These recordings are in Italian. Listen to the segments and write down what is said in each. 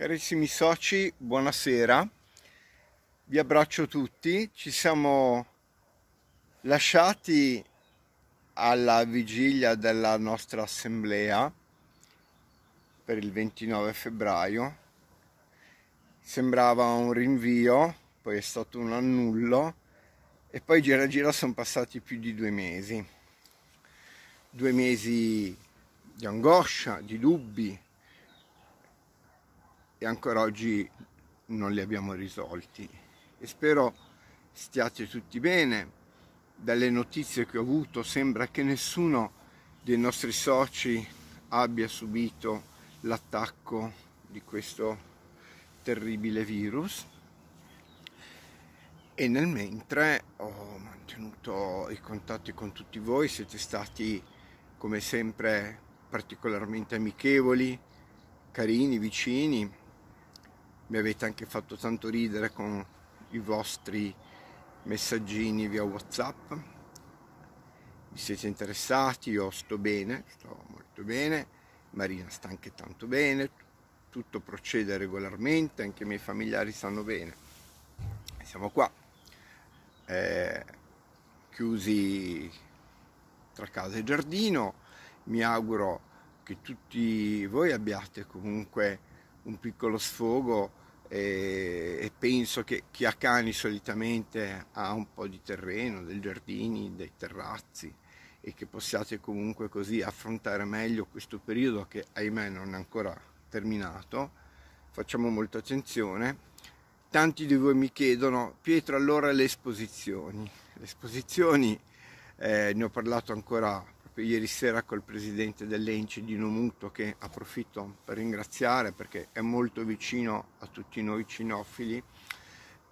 Carissimi soci, buonasera, vi abbraccio tutti, ci siamo lasciati alla vigilia della nostra assemblea per il 29 febbraio, sembrava un rinvio, poi è stato un annullo e poi gira gira sono passati più di due mesi, due mesi di angoscia, di dubbi, e ancora oggi non li abbiamo risolti. E spero stiate tutti bene. Dalle notizie che ho avuto sembra che nessuno dei nostri soci abbia subito l'attacco di questo terribile virus e nel mentre ho mantenuto i contatti con tutti voi, siete stati come sempre particolarmente amichevoli, carini, vicini mi avete anche fatto tanto ridere con i vostri messaggini via whatsapp vi siete interessati io sto bene sto molto bene Marina sta anche tanto bene tutto procede regolarmente anche i miei familiari stanno bene siamo qua eh, chiusi tra casa e giardino mi auguro che tutti voi abbiate comunque un piccolo sfogo e, eh, e penso che chi ha cani solitamente ha un po' di terreno, dei giardini, dei terrazzi e che possiate comunque così affrontare meglio questo periodo che ahimè non è ancora terminato facciamo molta attenzione tanti di voi mi chiedono Pietro allora le esposizioni le esposizioni eh, ne ho parlato ancora ieri sera col presidente dell'Enci di Nomuto che approfitto per ringraziare perché è molto vicino a tutti noi cinofili.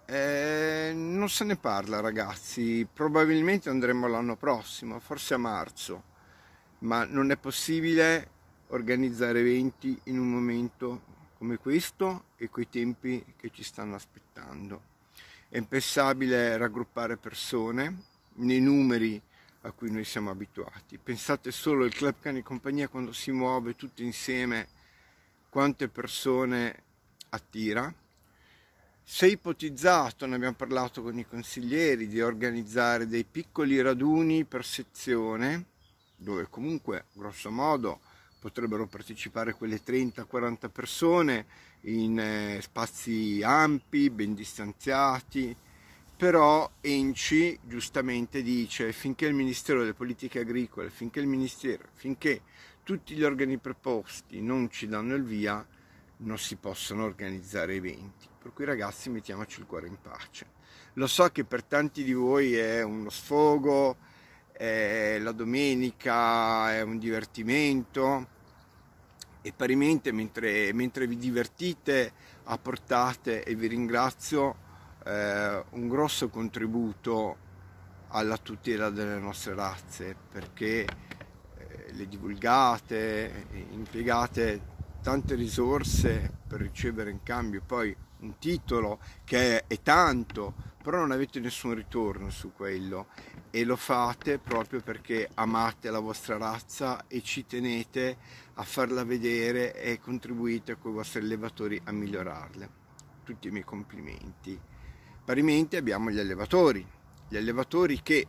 Eh, non se ne parla ragazzi, probabilmente andremo l'anno prossimo, forse a marzo, ma non è possibile organizzare eventi in un momento come questo e coi tempi che ci stanno aspettando. È impensabile raggruppare persone nei numeri a cui noi siamo abituati. Pensate solo il Club Cani Compagnia quando si muove tutto insieme, quante persone attira. Si è ipotizzato, ne abbiamo parlato con i consiglieri, di organizzare dei piccoli raduni per sezione, dove comunque grosso modo potrebbero partecipare quelle 30-40 persone in eh, spazi ampi, ben distanziati, però Enci giustamente dice finché il Ministero delle Politiche Agricole, finché il Ministero, finché tutti gli organi preposti non ci danno il via, non si possono organizzare eventi. Per cui ragazzi mettiamoci il cuore in pace. Lo so che per tanti di voi è uno sfogo, è la domenica è un divertimento e parimente mentre, mentre vi divertite apportate e vi ringrazio eh, un grosso contributo alla tutela delle nostre razze perché eh, le divulgate, impiegate tante risorse per ricevere in cambio poi un titolo che è, è tanto, però non avete nessun ritorno su quello e lo fate proprio perché amate la vostra razza e ci tenete a farla vedere e contribuite con i vostri allevatori a migliorarle. Tutti i miei complimenti. Parimenti abbiamo gli allevatori, gli allevatori che,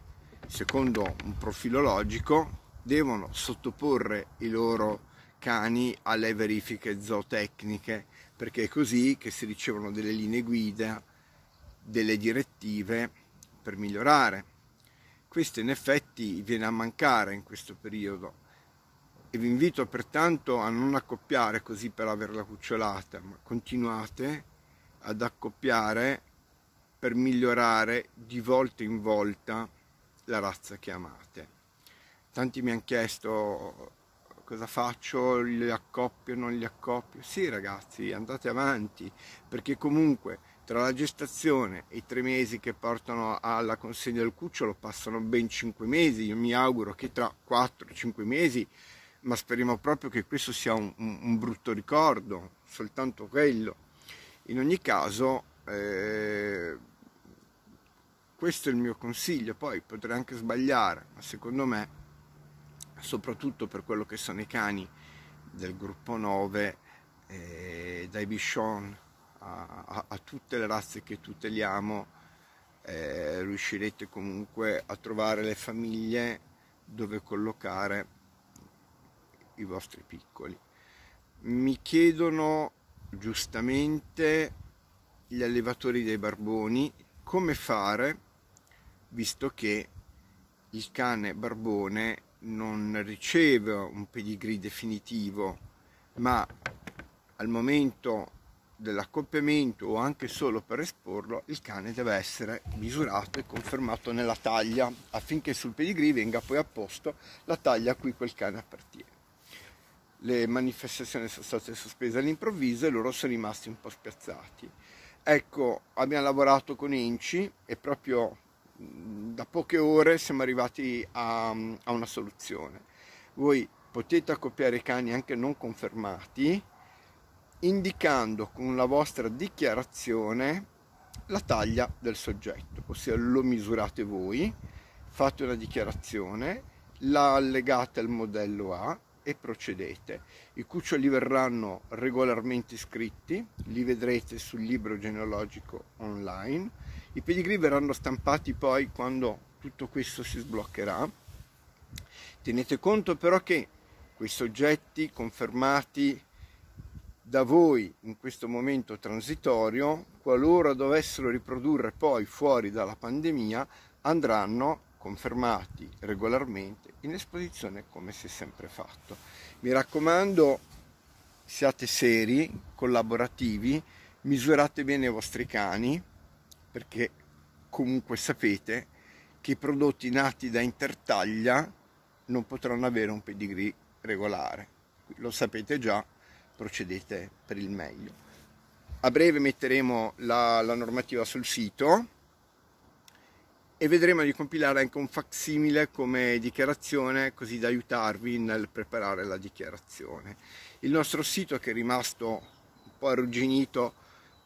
secondo un profilo logico, devono sottoporre i loro cani alle verifiche zootecniche, perché è così che si ricevono delle linee guida, delle direttive per migliorare. Questo in effetti viene a mancare in questo periodo e vi invito pertanto a non accoppiare così per averla cucciolata, ma continuate ad accoppiare per migliorare di volta in volta la razza che amate. Tanti mi hanno chiesto cosa faccio, li accoppio, non li accoppio. Sì ragazzi, andate avanti, perché comunque tra la gestazione e i tre mesi che portano alla consegna del cucciolo passano ben cinque mesi. Io mi auguro che tra quattro, cinque mesi, ma speriamo proprio che questo sia un, un brutto ricordo, soltanto quello. In ogni caso... Eh, questo è il mio consiglio, poi potrei anche sbagliare, ma secondo me, soprattutto per quello che sono i cani del gruppo 9, eh, dai Bichon a, a, a, tutte le razze che tuteliamo, eh, riuscirete comunque a trovare le famiglie dove collocare i vostri piccoli. Mi chiedono giustamente gli allevatori dei barboni come fare visto che il cane barbone non riceve un pedigree definitivo, ma al momento dell'accoppiamento o anche solo per esporlo, il cane deve essere misurato e confermato nella taglia affinché sul pedigree venga poi apposto la taglia a cui quel cane appartiene. Le manifestazioni sono state sospese all'improvviso e loro sono rimasti un po' spiazzati. Ecco, abbiamo lavorato con Enci e proprio da poche ore siamo arrivati a, a una soluzione. Voi potete accoppiare i cani anche non confermati indicando con la vostra dichiarazione la taglia del soggetto, ossia lo misurate voi, fate una dichiarazione, la allegate al modello A e procedete. I cuccioli verranno regolarmente iscritti, li vedrete sul libro genealogico online i pedigree verranno stampati poi quando tutto questo si sbloccherà. Tenete conto però che quei soggetti confermati da voi in questo momento transitorio, qualora dovessero riprodurre poi fuori dalla pandemia, andranno confermati regolarmente in esposizione come si è sempre fatto. Mi raccomando, siate seri, collaborativi, misurate bene i vostri cani, perché comunque sapete che i prodotti nati da intertaglia non potranno avere un pedigree regolare. Lo sapete già, procedete per il meglio. A breve metteremo la, la normativa sul sito e vedremo di compilare anche un facsimile come dichiarazione così da aiutarvi nel preparare la dichiarazione. Il nostro sito che è rimasto un po' arrugginito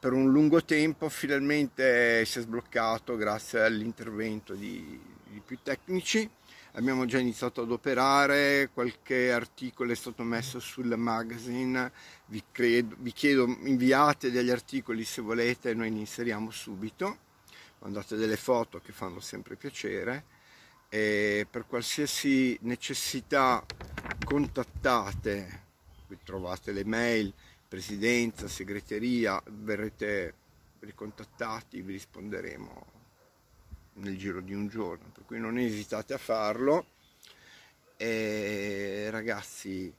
per un lungo tempo finalmente si è sbloccato grazie all'intervento di, di più tecnici abbiamo già iniziato ad operare, qualche articolo è stato messo sul magazine, vi, credo, vi, chiedo inviate degli articoli se volete, noi li inseriamo subito, mandate delle foto che fanno sempre piacere e per qualsiasi necessità contattate, qui trovate le mail, presidenza, segreteria, verrete ricontattati, vi risponderemo nel giro di un giorno, per cui non esitate a farlo. E ragazzi,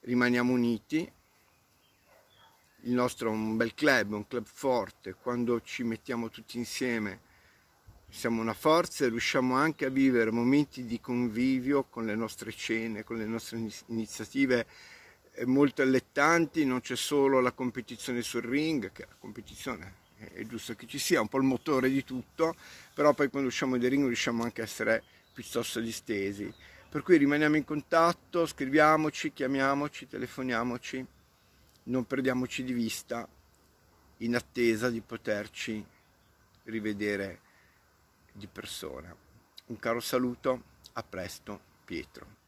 rimaniamo uniti. Il nostro è un bel club, un club forte, quando ci mettiamo tutti insieme siamo una forza e riusciamo anche a vivere momenti di convivio con le nostre cene, con le nostre iniziative molto allettanti, non c'è solo la competizione sul ring, che la competizione è giusto che ci sia, è un po' il motore di tutto, però poi quando usciamo dai ring riusciamo anche a essere piuttosto distesi. Per cui rimaniamo in contatto, scriviamoci, chiamiamoci, telefoniamoci, non perdiamoci di vista in attesa di poterci rivedere di persona. Un caro saluto, a presto Pietro.